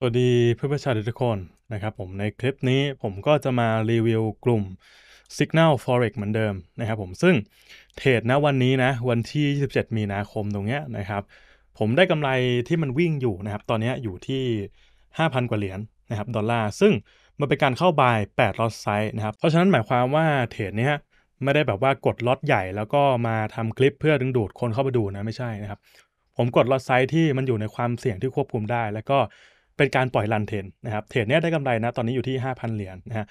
สวัสดีเพื่อนประชาชนทุกคนนะครับ ผมในคลิปนี้ผมก็จะมารีวิวกลุ่ม Signal Forex เหมือนเดิมนะครับผมซึ่งเทรดนะวันนี้นะ วันที่ 27 มีนาคมตรงเนี้ยนะครับ ผมได้กำไรที่มันวิ่งอยู่นะครับ ตอนนี้อยู่ที่ 5,000 กว่าเหรียญนนะครับดอลลาร์ซึ่งมันเป็นการเข้าบาย 8ล็อตไซส์นะครับเพราะฉะนั้นหมายความว่าเทรดเนี้ยไม่ได้แบบว่ากดล็อตใหญ่แล้วก็มาทำคลิปเพื่อดึงดูดคนเข้ามาดูนะไม่ใช่นะครับผมกดล็อตไซส์ที่มันอยู่ในความเสี่ยงที่ควบคุมได้ แล้วก็เป็นการปล่อยรันเทนนะครับเทรดเนี้ยได้กำไรนะ ตอนนี้อยู่ที่ 5,000 เหรียญนนะฮะ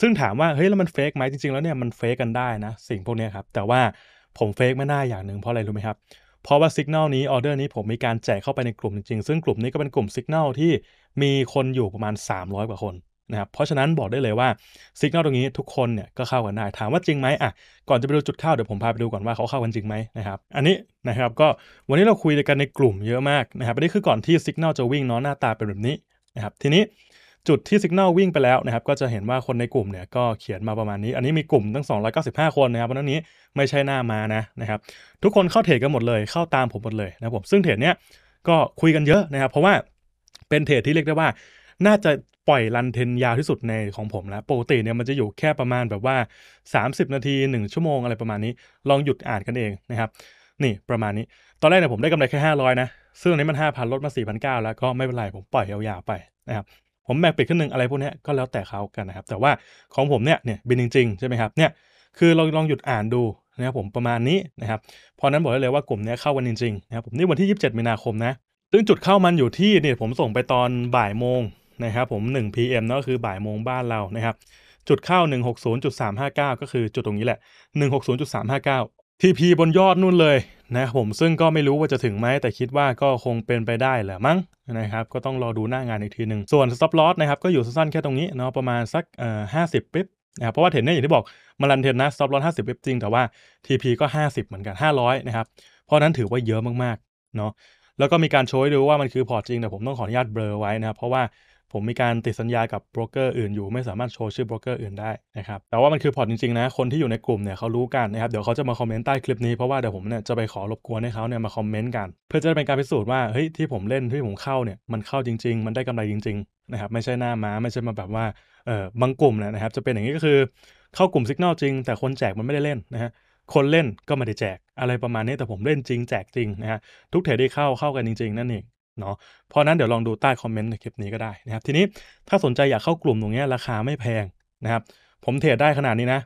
ซึ่งถามว่าเฮ้ยแล้วมันเฟกไหมจริงๆ แล้วเนี่ยมันเฟกกันได้นะ สิ่งพวกนี้ครับ แต่ว่าผมเฟกไม่ได้อย่างหนึ่งเพราะอะไรรู้ไหมครับ เพราะว่าสัญญาณนี้ออเดอร์นี้ ผมมีการแจกเข้าไปในกลุ่มจริง ๆ ซึ่งกลุ่มนี้ก็เป็นกลุ่มสัญญาณที่มีคนอยู่ประมาณ 300กว่าคนนะครับเพราะฉะนั้นบอกได้เลยว่าสัญญาณตรงนี้ทุกคนเนี่ยก็เข้ากันได้ถามว่าจริงไหมอ่ะก่อนจะไปดูจุดเข้าเดี๋ยวผมพาไปดูก่อนว่าเขาเข้ากันจริงไหมนะครับอันนี้นะครับก็วันนี้เราคุยกันในกลุ่มเยอะมากนะครับอันนี้คือก่อนที่สัญญาณจะวิ่งเนาะหน้าตาเป็นแบบนี้นะครับทีนี้จุดที่สัญญาณวิ่งไปแล้วนะครับก็จะเห็นว่าคนในกลุ่มเนี่ยก็เขียนมาประมาณนี้อันนี้มีกลุ่มตั้ง 295 คนนะครับวันนี้ไม่ใช่หน้ามานะนะครับทุกคนเข้าเทรดกันหมดเลยเข้าตามผมหมดเลยนะครับผมซึ่งเทรดเนี้ยก็คุยกันเยอะนะครับ เพราะว่าเป็นเทรดที่เรียกได้ว่าน่าจะปล่อยลันเทนยาวที่สุดในของผมแล้ว ปกติเนี่ยมันจะอยู่แค่ประมาณแบบว่า 30 นาที 1 ชั่วโมงอะไรประมาณนี้ ลองหยุดอ่านกันเองนะครับ นี่ประมาณนี้ ตอนแรกเนี่ยผมได้กำไรแค่ 500 นะ ซึ่งตอนนี้มัน 5,000ลดมา4,900 แล้วก็ไม่เป็นไร ผมปล่อยยาวๆไปนะครับ ผมแบ่งปิดขึ้นหนึ่งอะไรพวกนี้ก็แล้วแต่เขากันนะครับ แต่ว่าของผมเนี่ยเนี่ยบินจริง ๆใช่ไหมครับ เนี่ยคือลองลองหยุดอ่านดูนะครับผมประมาณนี้นะครับพอนั้นบอกได้เลยว่ากลุ่มนี้เข้าวันจริงๆนะครับผมนี่วันที่ 27 มีนาคมนะ ซึ่งจุดเข้ามันอยู่ที่เนี่ยผมส่งไปตอนบ่ายโมงนะครับผม 1 PM นั่นก็คือบ่ายโมงบ้านเรานะครับจุดเข้า 160.359 ก็คือจุดตรงนี้แหละ 160.359 TP บนยอดนู่นเลยนะผมซึ่งก็ไม่รู้ว่าจะถึงไหมแต่คิดว่าก็คงเป็นไปได้แหละมั้งนะครับก็ต้องรอดูหน้างานอีกทีหนึ่งส่วน stop loss นะครับก็อยู่สั้นๆแค่ตรงนี้เนาะประมาณสักเอ่อห้าสิบปิ๊บนะครับเพราะว่าเทรนเนี่ยอย่างที่บอกมารันเทรนนะ stop loss 50ปิ๊บจริงแต่ว่า TP ก็50เหมือนกัน500นะครับเพราะนั้นถือว่าเยอะมากๆเนาะแล้วก็มีการโช้ดูว่ามันคือพอร์ตจริงแต่ผมต้องขออนุญาตเบลอไว้นะครับเพราะว่าผมมีการติดสัญญา กับโบรกเกอร์อื่นอยู่ ไม่สามารถโชว์ชื่อโบรกเกอร์อื่นได้นะครับ แต่ว่ามันคือพอร์ตจริงๆนะ คนที่อยู่ในกลุ่มเนี่ยเขารู้กันนะครับ เดี๋ยวเขาจะมาคอมเมนต์ใต้คลิปนี้ เพราะว่าเดี๋ยวผมเนี่ยจะไปขอรบกวนให้เขาเนี่ยมาคอมเมนต์กัน เพื่อจะเป็นการพิสูจน์ว่า เฮ้ยที่ผมเล่นที่ผมเข้าเนี่ย มันเข้าจริงๆ มันได้กำไรจริงๆนะครับ ไม่ใช่หน้าม้า ไม่ใช่มาแบบว่าเออบางกลุ่มเนี่ยนะครับ จะเป็นอย่างนี้ก็คือเข้ากลุ่มสัญญาจริง แต่คนแจกมันไม่ได้เล่นนะฮะคนเล่นก็ไม่ได้แจก อะไรประมาณนี้แต่ผมเล่นจริงแจกจริงนะฮะทุกเทรดได้เข้าเข้ากันจริงๆ นั่นเองเนาะ เพราะนั้นเดี๋ยวลองดูใต้คอมเมนต์ในคลิปนี้ก็ได้นะครับ ทีนี้ถ้าสนใจอยากเข้ากลุ่มตรงนี้ ราคาไม่แพงนะครับ ผมเทรดได้ขนาดนี้นะ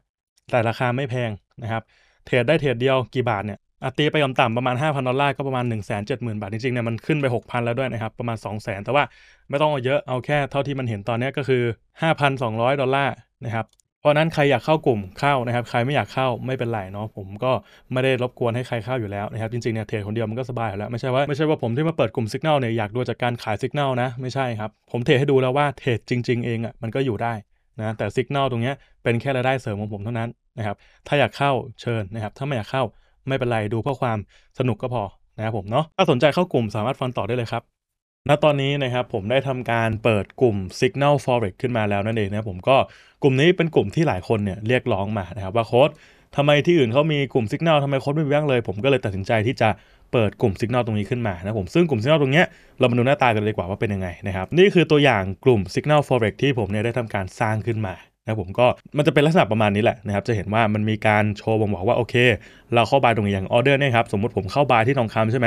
แต่ราคาไม่แพงนะครับ เทรดได้เทรดเดียวกี่บาทเนี่ยอัตีไปยอมต่ำประมาณ 5,000 ดอลลาร์ก็ประมาณ 1 7 0 0 0 0 บาท จริงๆ เนี่ยมันขึ้นไป 6,000 แล้วด้วยนะครับ ประมาณ 200,000 แต่ว่าไม่ต้องเอาเยอะ เอาแค่เท่าที่มันเห็นตอนนี้ก็คือ 5,200 ดอลลาร์นะครับเพราะนั้นใครอยากเข้ากลุ่มเข้านะครับ ใครไม่อยากเข้าไม่เป็นไรเนาะผมก็ไม่ได้รบกวนให้ใครเข้าอยู่แล้วนะครับจริง ๆเนี่ยเทรดคนเดียวมันก็สบายแล้วไม่ใช่ว่าไม่ใช่ว่าผมที่มาเปิดกลุ่มสัญญาณเนี่ยอยากดูจากการขายสัญญาณนะไม่ใช่ครับ ผมเทรดให้ดูแล้วว่าเทรดจริง ๆ เองอ่ะมันก็อยู่ได้นะแต่สัญญาณตรงเนี้ยเป็นแค่รายได้เสริมของผมเท่านั้นนะครับถ้าอยากเข้าเชิญนะครับถ้าไม่อยากเข้าไม่เป็นไรดูเพื่อความสนุกก็พอนะครับผมเนาะถ้าสนใจเข้ากลุ่มสามารถฟังต่อได้เลยครับณตอนนี้นะครับผมได้ทำการเปิดกลุ่ม Signal Forex ขึ้นมาแล้วนั่นเองนะครับผมก็กลุ่มนี้เป็นกลุ่มที่หลายคนเนี่ยเรียกร้องมานะครับว่าโค้ดทำไมที่อื่นเขามีกลุ่ม Signal ทำไมโค้ดไม่มีบ้างเลย ผมก็เลยตัดสินใจที่จะเปิดกลุ่ม Signal ตรงนี้ขึ้นมานะผมซึ่งกลุ่ม Signal ตรงนี้เรามาดูหน้าตากันดีกว่าว่าเป็นยังไงนะครับนี่คือตัวอย่างกลุ่ม Signal Forex ที่ผมเนี่ยได้ทำการสร้างขึ้นมานะผมก็มันจะเป็นลักษณะประมาณนี้แหละนะครับจะเห็นว่ามันมีการโชว์บ่งบอกว่าโอเค เราเข้าบายตรงนี้อย่างออเดอร์เนี่ยครับสมมติผมเข้าบายที่ทองคำใช่ไหม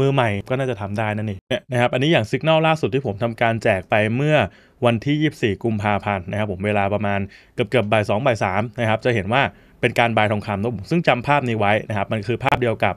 มือใหม่ก็น่าจะทำได้นั่นเองเนี่ยนะครับ อันนี้อย่างสัญกษณล่าสุดที่ผมทำการแจกไปเมื่อวันที่ 24 กุมภาพันธ์นะครับผมเวลาประมาณเกือบเกือบบ่ายสองบ่ายสามนะครับ จะเห็นว่าเป็นการบายทองคำนะผมซึ่งจำภาพนี้ไว้นะครับ มันคือภาพเดียวกับ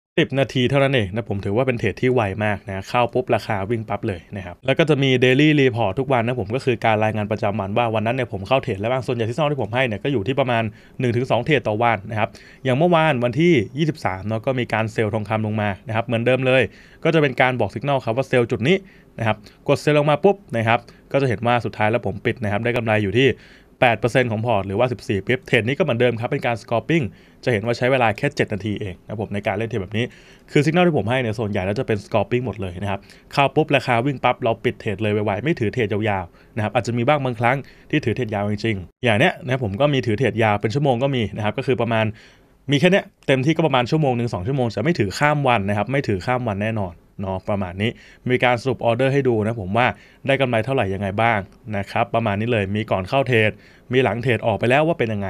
10 นาทีเท่านั้นเองนะผมถือว่าเป็นเทรดที่ไวมากนะเข้าปุ๊บราคาวิ่งปั๊บเลยนะครับ แล้วก็จะมีเดลี่รีพอร์ตทุกวันนะผมก็คือการรายงานประจำวันว่าวันนั้นเนี่ยผมเข้าเทรดแล้วบ้างส่วนใหญ่ที่ซ่อนที่ผมให้เนี่ยก็อยู่ที่ประมาณ 1-2 เทรดต่อวันนะครับ อย่างเมื่อวานวันที่ 23เนาะก็มีการเซลล์ทองคำลงมานะครับ เหมือนเดิมเลยก็จะเป็นการบอกสัญญาณครับว่าเซลล์จุดนี้นะครับกดเซลล์ลงมาปุ๊บนะครับก็จะเห็นว่าสุดท้ายแล้วผมปิดนะครับ ได้กำไรอยู่ที่8%ของพอร์ต หรือว่า 14ปีบเทรดนี้ก็เหมือนเดิมครับ เป็นการสกอร์ปิ้งจะเห็นว่าใช้เวลาแค่ 7 นาทีเองนะผมในการเล่นเทรดแบบนี้คือสัญญาณที่ผมให้เนี่ยส่วนใหญ่แล้วจะเป็นสกอร์ปิ้งหมดเลยนะครับเข้าปุ๊บราคาวิ่งปั๊บเราปิดเทรดเลย ไวๆไม่ถือเทรดยาวๆนะครับอาจจะมีบ้างบางครั้งที่ถือเทรดยาวจริงๆ อย่างเนี้ยนะผมก็มีถือเทรดยาวเป็นชั่วโมงก็มีนะครับก็คือประมาณมีแค่เนี้ยเต็มที่ก็ประมาณชั่วโมงหนึ่งสองชั่วโมงจะไม่ถือข้ามวันนะครับไม่ถือข้ามวันแน่นอนเนาะประมาณนี้มีการสรุปออเดอร์ให้ดูนะผมว่าได้กำไรเท่าไหร่ยังไงบ้าง นะครับ ประมาณนี้เลยมีก่อนเข้าเทรดมีหลังเทรดออกไปแล้วว่าเป็นยังไง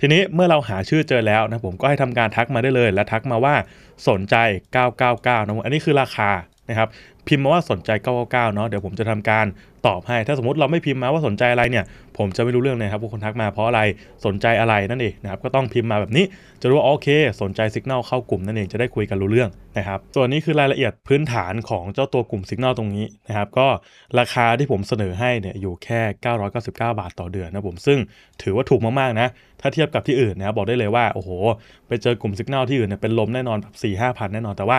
ทีนี้เมื่อเราหาชื่อเจอแล้วนะผมก็ให้ทำการทักมาได้เลย และทักมาว่าสนใจ 999นะอันนี้คือราคานะครับพิมพ์มาว่าสนใจ 999 เนาะเดี๋ยวผมจะทำการตอบให้ ถ้าสมมติเราไม่พิมพ์มาว่าสนใจอะไรเนี่ย ผมจะไม่รู้เรื่องเลยครับว่าคนทักมาเพราะอะไร สนใจอะไรนั่นเองนะครับ ก็ต้องพิมพ์มาแบบนี้ จะรู้ว่าโอเค สนใจสัญญาณเข้ากลุ่มนั่นเอง จะได้คุยกันรู้เรื่องนะครับ ส่วนนี้คือรายละเอียดพื้นฐานของเจ้าตัวกลุ่มสัญญาณตรงนี้นะครับ ก็ราคาที่ผมเสนอให้เนี่ย อยู่แค่ 999 บาทต่อเดือนนะผม ซึ่งถือว่าถูกมาก ๆ นะ ถ้าเทียบกับที่อื่นนะครับ บอกได้เลยว่า โอ้โห ไปเจอกลุ่มสัญญาณที่อื่นเนี่ยเป็นลมแน่นอนแบบ้าพันแน่นอนแต่ว่า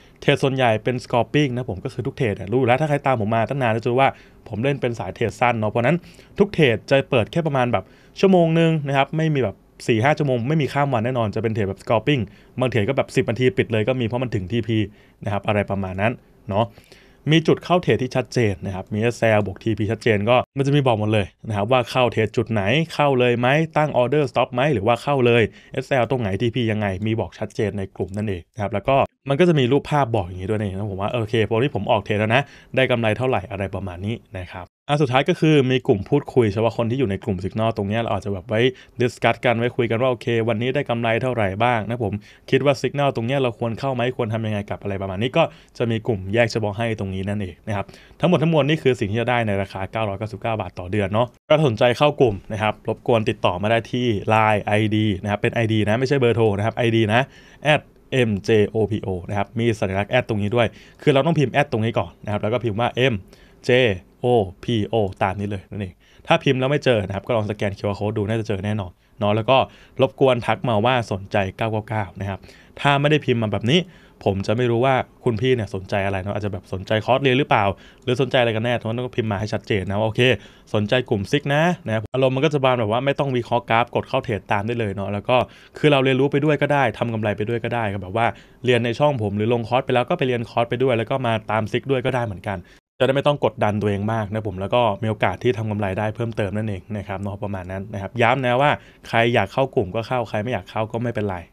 เทรดส่วนใหญ่เป็นสกอร์ปิ้งนะผมก็คือทุกเทรดรู้แล้ว ถ้าใครตามผมมาตั้งนานจะรู้ว่า ผมเล่นเป็นสายเทรดสั้นเนาะเพราะนั้นทุกเทรดจะเปิดแค่ประมาณแบบชั่วโมงนึงนะครับ ไม่มีแบบ4ี่ห้าชั่วโมงไม่มีข้ามวันแน่นอนจะเป็นเทรดแบบสกอร์ปิ้งบางเทรดก็แบบ 10นาทีปิดเลยก็มีเพราะมันถึงทีพีนะครับ อะไรประมาณนั้นเนาะมีจุดเข้าเทรดที่ชัดเจนนะครับมีซลบวกทีพีชัดเจนก็มันจะมีบอกหมดเลยนะครับว่าเข้าเทรดจุดไหนเข้าเลยไหมตั้งออเดอร์สต็อปไหมหรือว่าเข้าเลย SL ตรงไหน TP ยังไง มีบอกชัดเจนในกลุ่มนั่นเองนะครับแล้วก็มันก็จะมีรูปภาพบอกอย่างนี้ด้วยนะผมว่า โอเคพอที่ผมออกเทรดแล้วนะ ได้กำไรเท่าไหร่อะไรประมาณนี้นะครับอันสุดท้ายก็คือมีกลุ่มพูดคุยเฉพาะคนที่อยู่ในกลุ่มสิกนอตรงนี้เราอาจจะแบบไว้ดิสคัตกันไว้คุยกันว่าโอเค วันนี้ได้กำไรเท่าไหร่บ้างนะผมคิดว่าสิกนอตรงนี้เราควรเข้าไหมควรทำยังไงกับอะไรประมาณนี้ ก็จะมีกลุ่มแยกเฉพาะให้ตรงนี้นั่นเองนะครับทั้งหมดทั้งมวลนี่คือสิ่งที่จะได้ในราคา9 9บาทต่อเดือนเนาะ ถ้าสนใจเข้ากลุ่มนะครับ รบกวนติดต่อมาได้ที่ Line ID นะครับ เป็น ID นะ ไม่ใช่เบอร์โทรนะครับ ID นะ a mjopo นะครับ มีสัญลักษณ์แอดตรงนี้ด้วย คือเราต้องพิมพ์แอดตรงนี้ก่อนนะครับ แล้วก็พิมพ์ว่า m j o p o ตามนี้เลยนั่นเอง ถ้าพิมพ์แล้วไม่เจอ นะครับ ก็ลองสแกน QR code ดู น่าจะเจอแน่นอนเนาะ แล้วก็รบกวนทักมาว่าสนใจ999นะครับ ถ้าไม่ได้พิมพ์มาแบบนี้ผมจะไม่รู้ว่าคุณพี่เนี่ยสนใจอะไรเนาะอาจจะแบบสนใจคอร์สเรียนหรือเปล่า หรือสนใจอะไรกันแน่ทุกคนต้องพิมพ์มาให้ชัดเจนนะว่าโอเค สนใจกลุ่มซิกนะนะอารมณ์มันก็จะบานแบบว่าไม่ต้องวิเคราะห์กราฟกดเข้าเทรดตามได้เลยเนาะแล้วก็คือเราเรียนรู้ไปด้วยก็ได้ทำกำไรไปด้วยก็ได้ก็แบบว่าเรียนในช่องผมหรือลงคอร์สไปแล้วก็ไปเรียนคอร์สไปด้วย แล้วก็มาตามซิกด้วยก็ได้เหมือนกัน จะได้ไม่ต้องกดดันตัวเองมากนะผมแล้วก็มีโอกาสที่ทำกำไรได้เพิ่มเติมนั่นเองนะครับเนาะประมาณนั้นนะครับย้ำนะว่าใครอยากเข้ากลุ่มก็เข้าใครไม่อยากเข้าก็ไม่เป็นไร